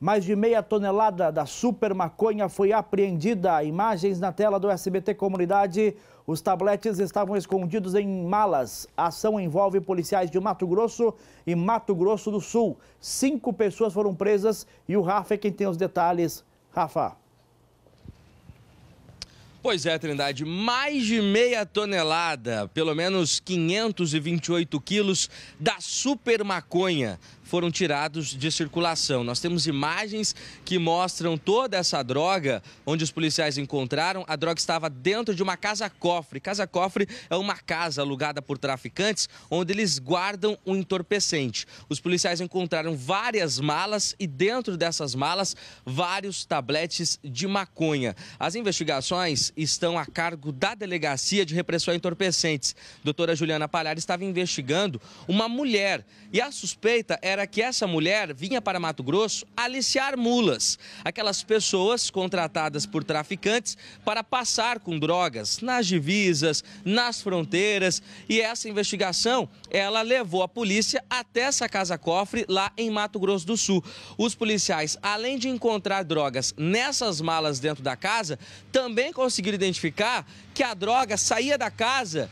Mais de meia tonelada da super maconha foi apreendida. Imagens na tela do SBT Comunidade. Os tabletes estavam escondidos em malas. A ação envolve policiais de Mato Grosso e Mato Grosso do Sul. Cinco pessoas foram presas e o Rafa é quem tem os detalhes. Rafa. Pois é, Trindade, mais de meia tonelada, pelo menos 528 quilos da super maconha foram tirados de circulação. Nós temos imagens que mostram toda essa droga, onde os policiais encontraram. A droga estava dentro de uma casa-cofre. Casa-cofre é uma casa alugada por traficantes, onde eles guardam o um entorpecente. Os policiais encontraram várias malas e dentro dessas malas, vários tabletes de maconha. As investigações estão a cargo da Delegacia de Repressão a Entorpecentes. Doutora Juliana Palhares estava investigando uma mulher e a suspeita era era que essa mulher vinha para Mato Grosso aliciar mulas, aquelas pessoas contratadas por traficantes para passar com drogas nas divisas, nas fronteiras. E essa investigação, ela levou a polícia até essa casa-cofre lá em Mato Grosso do Sul. Os policiais, além de encontrar drogas nessas malas dentro da casa, também conseguiram identificar que a droga saía da casa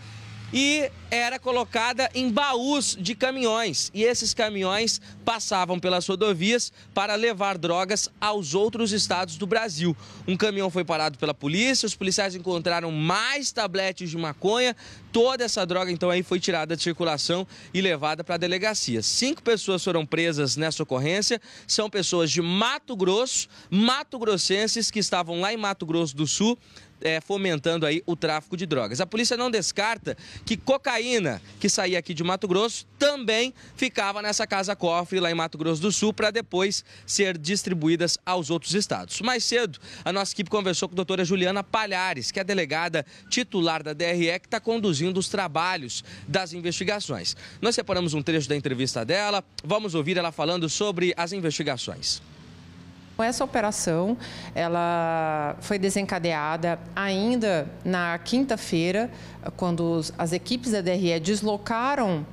e era colocada em baús de caminhões. E esses caminhões passavam pelas rodovias para levar drogas aos outros estados do Brasil. Um caminhão foi parado pela polícia, os policiais encontraram mais tabletes de maconha. Toda essa droga então aí foi tirada de circulação e levada para a delegacia. Cinco pessoas foram presas nessa ocorrência. São pessoas de Mato Grosso, Mato Grossenses que estavam lá em Mato Grosso do Sul é, fomentando aí o tráfico de drogas. A polícia não descarta que cocaína que saía aqui de Mato Grosso também ficava nessa casa cofre lá em Mato Grosso do Sul para depois ser distribuídas aos outros estados. Mais cedo, a nossa equipe conversou com a doutora Juliana Palhares, que é a delegada titular da DRE, que está conduzindo os trabalhos das investigações. Nós separamos um trecho da entrevista dela, vamos ouvir ela falando sobre as investigações. Essa operação ela foi desencadeada ainda na quinta-feira, quando as equipes da DRE deslocaram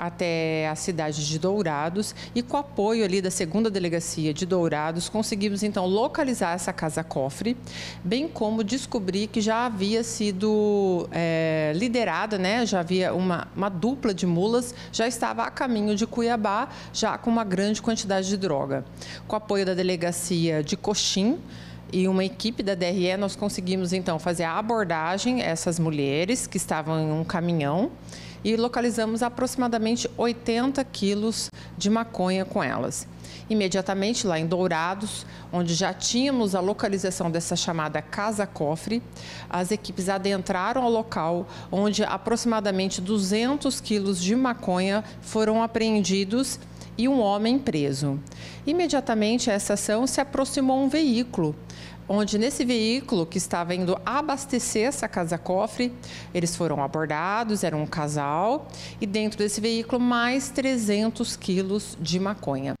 até a cidade de Dourados e com apoio ali da segunda delegacia de Dourados conseguimos então localizar essa casa cofre, bem como descobrir que já havia sido é, liderada, né? Já havia uma, uma dupla de mulas já estava a caminho de Cuiabá, já com uma grande quantidade de droga. Com apoio da delegacia de Coxim e uma equipe da DRE nós conseguimos então fazer a abordagem essas mulheres que estavam em um caminhão e localizamos aproximadamente 80 quilos de maconha com elas. Imediatamente lá em Dourados, onde já tínhamos a localização dessa chamada Casa Cofre, as equipes adentraram ao local onde aproximadamente 200 quilos de maconha foram apreendidos e um homem preso. Imediatamente, essa ação se aproximou um veículo onde nesse veículo que estava indo abastecer essa casa-cofre, eles foram abordados, era um casal, e dentro desse veículo mais 300 quilos de maconha.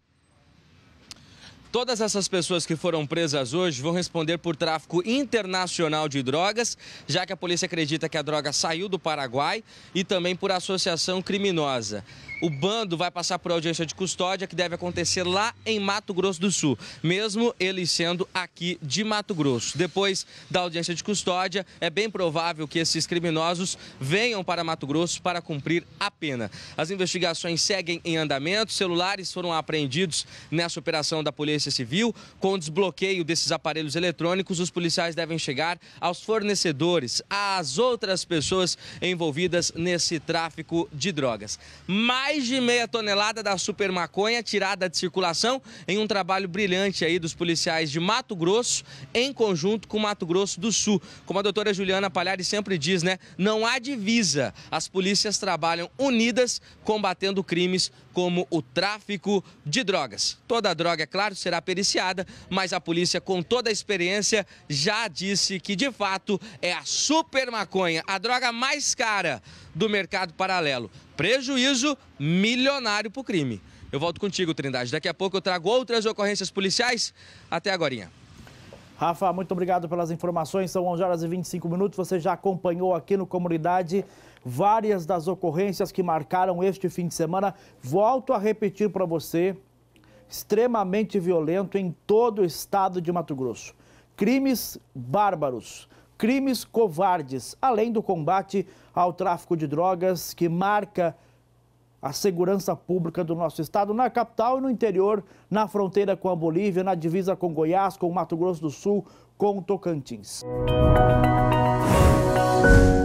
Todas essas pessoas que foram presas hoje vão responder por tráfico internacional de drogas, já que a polícia acredita que a droga saiu do Paraguai e também por associação criminosa. O bando vai passar por audiência de custódia que deve acontecer lá em Mato Grosso do Sul, mesmo ele sendo aqui de Mato Grosso. Depois da audiência de custódia, é bem provável que esses criminosos venham para Mato Grosso para cumprir a pena. As investigações seguem em andamento, celulares foram apreendidos nessa operação da Polícia Polícia Civil. Com o desbloqueio desses aparelhos eletrônicos, os policiais devem chegar aos fornecedores, às outras pessoas envolvidas nesse tráfico de drogas. Mais de meia tonelada da super maconha tirada de circulação em um trabalho brilhante aí dos policiais de Mato Grosso, em conjunto com Mato Grosso do Sul. Como a doutora Juliana Palhares sempre diz, né? Não há divisa. As polícias trabalham unidas combatendo crimes como o tráfico de drogas. Toda droga, é claro, será periciada, mas a polícia, com toda a experiência, já disse que de fato é a super maconha, a droga mais cara do mercado paralelo. Prejuízo milionário para o crime. Eu volto contigo, Trindade. Daqui a pouco eu trago outras ocorrências policiais. Até agora. Rafa, muito obrigado pelas informações. São 11 horas e 25 minutos. Você já acompanhou aqui no Comunidade várias das ocorrências que marcaram este fim de semana. Volto a repetir para você: extremamente violento em todo o estado de Mato Grosso. Crimes bárbaros, crimes covardes, além do combate ao tráfico de drogas que marca a segurança pública do nosso estado, na capital e no interior, na fronteira com a Bolívia, na divisa com Goiás, com Mato Grosso do Sul, com Tocantins. Música